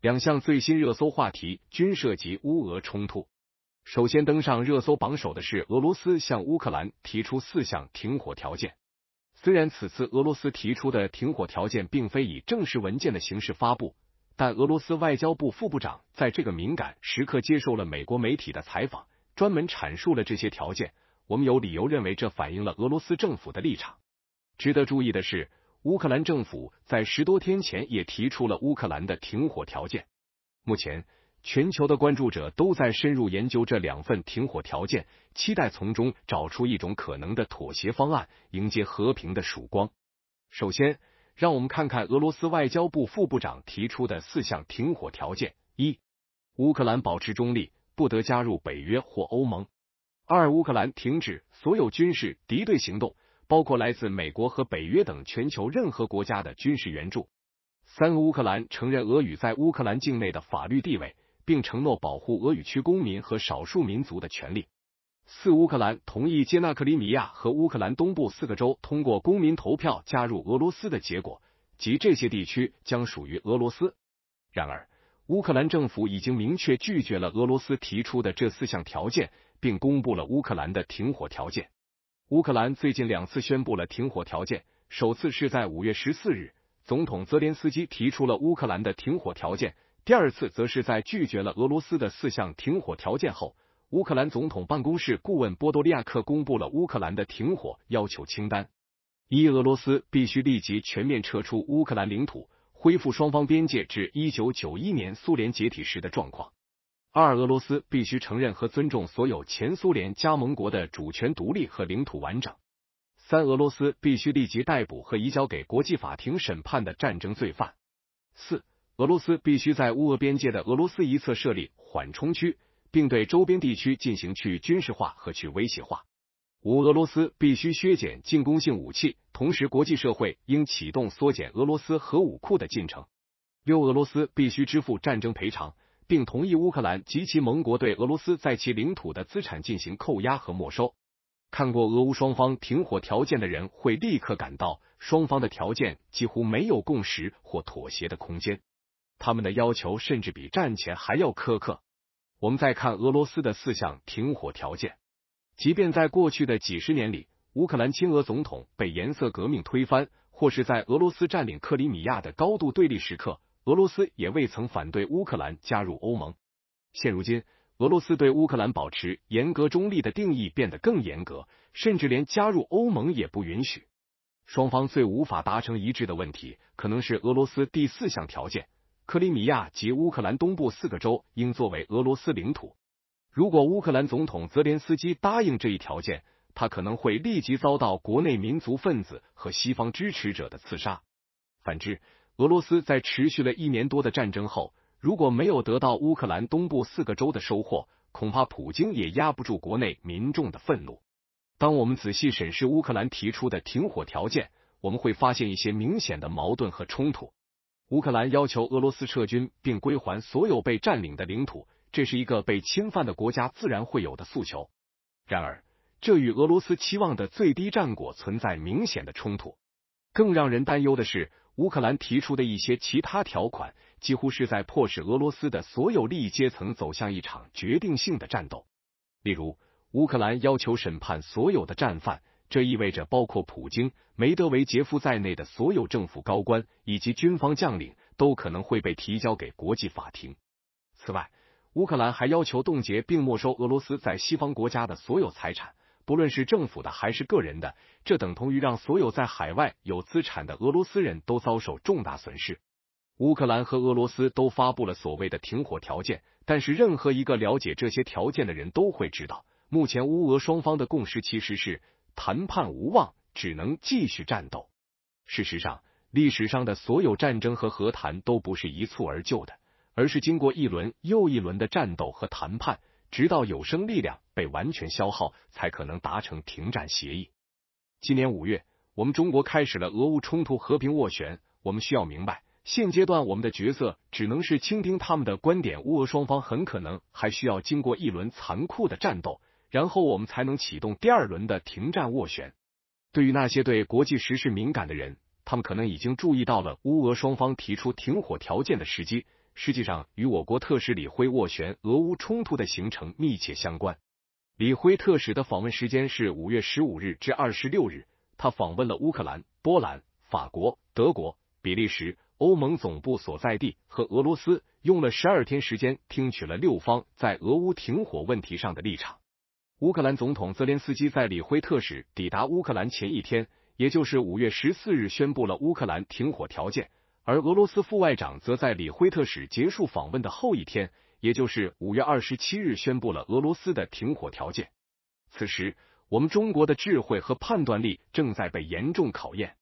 两项最新热搜话题均涉及乌俄冲突。首先登上热搜榜首的是俄罗斯向乌克兰提出四项停火条件。虽然此次俄罗斯提出的停火条件并非以正式文件的形式发布，但俄罗斯外交部副部长在这个敏感时刻接受了美国媒体的采访，专门阐述了这些条件。我们有理由认为，这反映了俄罗斯政府的立场。值得注意的是。乌克兰政府在十多天前也提出了乌克兰的停火条件。目前，全球的关注者都在深入研究这两份停火条件，期待从中找出一种可能的妥协方案，迎接和平的曙光。首先，让我们看看俄罗斯外交部副部长提出的四项停火条件：一、乌克兰保持中立，不得加入北约或欧盟；二、乌克兰停止所有军事敌对行动。包括来自美国和北约等全球任何国家的军事援助。三、乌克兰承认俄语在乌克兰境内的法律地位，并承诺保护俄语区公民和少数民族的权利。四、乌克兰同意接纳克里米亚和乌克兰东部四个州通过公民投票加入俄罗斯的结果，即这些地区将属于俄罗斯。然而，乌克兰政府已经明确拒绝了俄罗斯提出的这四项条件，并公布了乌克兰的停火条件。乌克兰最近两次宣布了停火条件，首次是在五月十四日，总统泽连斯基提出了乌克兰的停火条件；第二次则是在拒绝了俄罗斯的四项停火条件后，乌克兰总统办公室顾问波多利亚克公布了乌克兰的停火要求清单：一、俄罗斯必须立即全面撤出乌克兰领土，恢复双方边界至一九九一年苏联解体时的状况。二、俄罗斯必须承认和尊重所有前苏联加盟国的主权独立和领土完整。三、俄罗斯必须立即逮捕和移交给国际法庭审判的战争罪犯。四、俄罗斯必须在乌俄边界的俄罗斯一侧设立缓冲区，并对周边地区进行去军事化和去威胁化。五、俄罗斯必须削减进攻性武器，同时国际社会应启动缩减俄罗斯核武库的进程。六、俄罗斯必须支付战争赔偿。并同意乌克兰及其盟国对俄罗斯在其领土的资产进行扣押和没收。看过俄乌双方停火条件的人会立刻感到，双方的条件几乎没有共识或妥协的空间。他们的要求甚至比战前还要苛刻。我们再看俄罗斯的四项停火条件，即便在过去的几十年里，乌克兰亲俄总统被颜色革命推翻，或是在俄罗斯占领克里米亚的高度对立时刻。俄罗斯也未曾反对乌克兰加入欧盟。现如今，俄罗斯对乌克兰保持严格中立的定义变得更严格，甚至连加入欧盟也不允许。双方最无法达成一致的问题，可能是俄罗斯第四项条件：克里米亚及乌克兰东部四个州应作为俄罗斯领土。如果乌克兰总统泽连斯基答应这一条件，他可能会立即遭到国内民族分子和西方支持者的刺杀。反之，俄罗斯在持续了一年多的战争后，如果没有得到乌克兰东部四个州的收获，恐怕普京也压不住国内民众的愤怒。当我们仔细审视乌克兰提出的停火条件，我们会发现一些明显的矛盾和冲突。乌克兰要求俄罗斯撤军并归还所有被占领的领土，这是一个被侵犯的国家自然会有的诉求。然而，这与俄罗斯期望的最低战果存在明显的冲突。更让人担忧的是。乌克兰提出的一些其他条款，几乎是在迫使俄罗斯的所有利益阶层走向一场决定性的战斗。例如，乌克兰要求审判所有的战犯，这意味着包括普京、梅德韦杰夫在内的所有政府高官以及军方将领都可能会被提交给国际法庭。此外，乌克兰还要求冻结并没收俄罗斯在西方国家的所有财产。不论是政府的还是个人的，这等同于让所有在海外有资产的俄罗斯人都遭受重大损失。乌克兰和俄罗斯都发布了所谓的停火条件，但是任何一个了解这些条件的人都会知道，目前乌俄双方的共识其实是谈判无望，只能继续战斗。事实上，历史上的所有战争和和谈都不是一蹴而就的，而是经过一轮又一轮的战斗和谈判。直到有生力量被完全消耗，才可能达成停战协议。今年五月，我们中国开始了俄乌冲突和平斡旋。我们需要明白，现阶段我们的角色只能是倾听他们的观点。乌俄双方很可能还需要经过一轮残酷的战斗，然后我们才能启动第二轮的停战斡旋。对于那些对国际时事敏感的人，他们可能已经注意到了乌俄双方提出停火条件的时机。实际上，与我国特使李辉斡旋俄乌冲突的形成密切相关。李辉特使的访问时间是五月十五日至二十六日，他访问了乌克兰、波兰、法国、德国、比利时、欧盟总部所在地和俄罗斯，用了十二天时间听取了六方在俄乌停火问题上的立场。乌克兰总统泽连斯基在李辉特使抵达乌克兰前一天，也就是五月十四日，宣布了乌克兰停火条件。而俄罗斯副外长则在李辉特使结束访问的后一天，也就是五月二十七日，宣布了俄罗斯的停火条件。此时，我们中国的智慧和判断力正在被严重考验。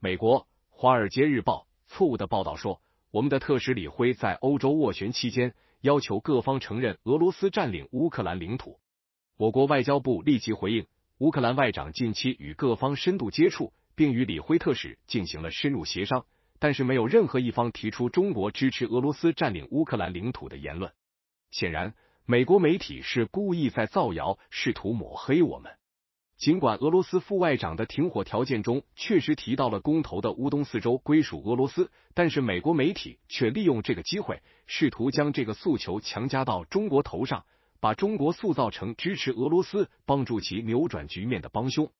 美国《华尔街日报》错误的报道说，我们的特使李辉在欧洲斡旋期间，要求各方承认俄罗斯占领乌克兰领土。我国外交部立即回应：乌克兰外长近期与各方深度接触，并与李辉特使进行了深入协商。但是没有任何一方提出中国支持俄罗斯占领乌克兰领土的言论。显然，美国媒体是故意在造谣，试图抹黑我们。尽管俄罗斯副外长的停火条件中确实提到了公投的乌东四州归属俄罗斯，但是美国媒体却利用这个机会，试图将这个诉求强加到中国头上，把中国塑造成支持俄罗斯、帮助其扭转局面的帮凶。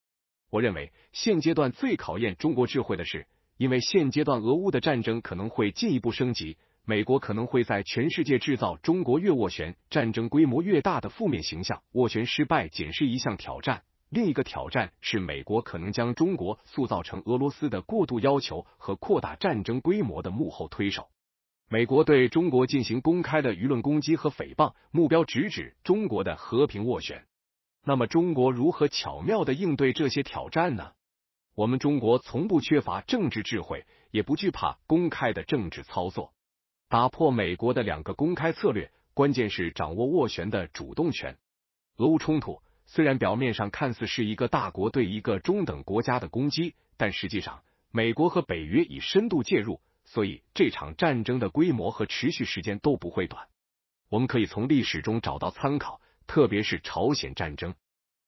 我认为，现阶段最考验中国智慧的是。因为现阶段俄乌的战争可能会进一步升级，美国可能会在全世界制造中国越斡旋，战争规模越大的负面形象。斡旋失败仅是一项挑战，另一个挑战是美国可能将中国塑造成俄罗斯的过度要求和扩大战争规模的幕后推手。美国对中国进行公开的舆论攻击和诽谤，目标直指中国的和平斡旋。那么，中国如何巧妙的应对这些挑战呢？我们中国从不缺乏政治智慧，也不惧怕公开的政治操作。打破美国的两个公开策略，关键是掌握斡旋的主动权。俄乌冲突虽然表面上看似是一个大国对一个中等国家的攻击，但实际上美国和北约已深度介入，所以这场战争的规模和持续时间都不会短。我们可以从历史中找到参考，特别是朝鲜战争。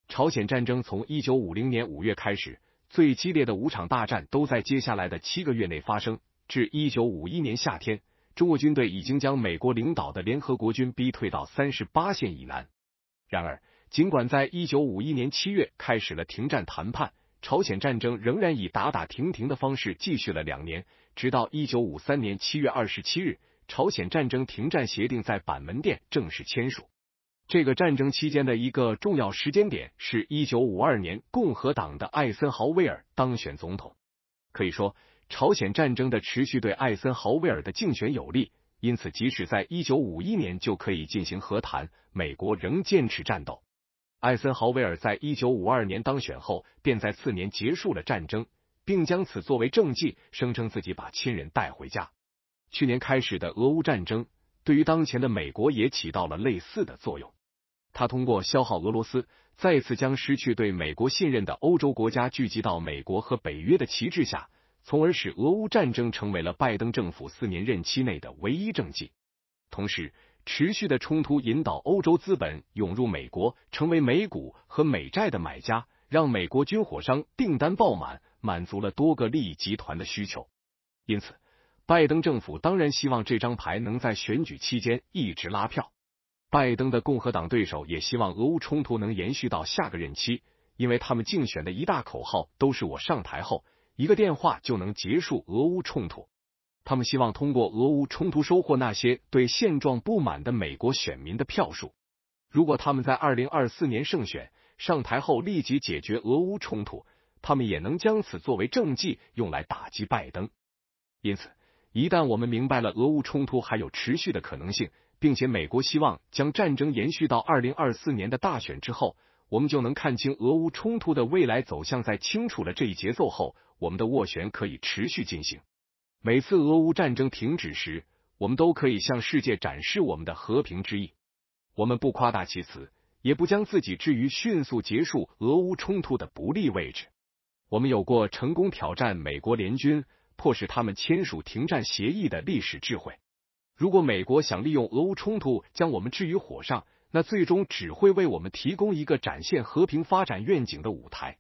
朝鲜战争从一九五零年五月开始。最激烈的五场大战都在接下来的七个月内发生。至一九五一年夏天，中国军队已经将美国领导的联合国军逼退到三十八线以南。然而，尽管在一九五一年七月开始了停战谈判，朝鲜战争仍然以打打停停的方式继续了两年，直到一九五三年七月二十七日，朝鲜战争停战协定在板门店正式签署。这个战争期间的一个重要时间点是1952年，共和党的艾森豪威尔当选总统。可以说，朝鲜战争的持续对艾森豪威尔的竞选有利，因此即使在一九五一年就可以进行和谈，美国仍坚持战斗。艾森豪威尔在一九五二年当选后，便在次年结束了战争，并将此作为政绩，声称自己把亲人带回家。去年开始的俄乌战争，对于当前的美国也起到了类似的作用。他通过消耗俄罗斯，再次将失去对美国信任的欧洲国家聚集到美国和北约的旗帜下，从而使俄乌战争成为了拜登政府四年任期内的唯一政绩。同时，持续的冲突引导欧洲资本涌入美国，成为美股和美债的买家，让美国军火商订单爆满，满足了多个利益集团的需求。因此，拜登政府当然希望这张牌能在选举期间一直拉票。拜登的共和党对手也希望俄乌冲突能延续到下个任期，因为他们竞选的一大口号都是“我上台后一个电话就能结束俄乌冲突”。他们希望通过俄乌冲突收获那些对现状不满的美国选民的票数。如果他们在二零二四年胜选上台后立即解决俄乌冲突，他们也能将此作为政绩用来打击拜登。因此，一旦我们明白了俄乌冲突还有持续的可能性，并且，美国希望将战争延续到二零二四年的大选之后，我们就能看清俄乌冲突的未来走向。在清楚了这一节奏后，我们的斡旋可以持续进行。每次俄乌战争停止时，我们都可以向世界展示我们的和平之意。我们不夸大其词，也不将自己置于迅速结束俄乌冲突的不利位置。我们有过成功挑战美国联军，迫使他们签署停战协议的历史智慧。如果美国想利用俄乌冲突将我们置于火上，那最终只会为我们提供一个展现和平发展愿景的舞台。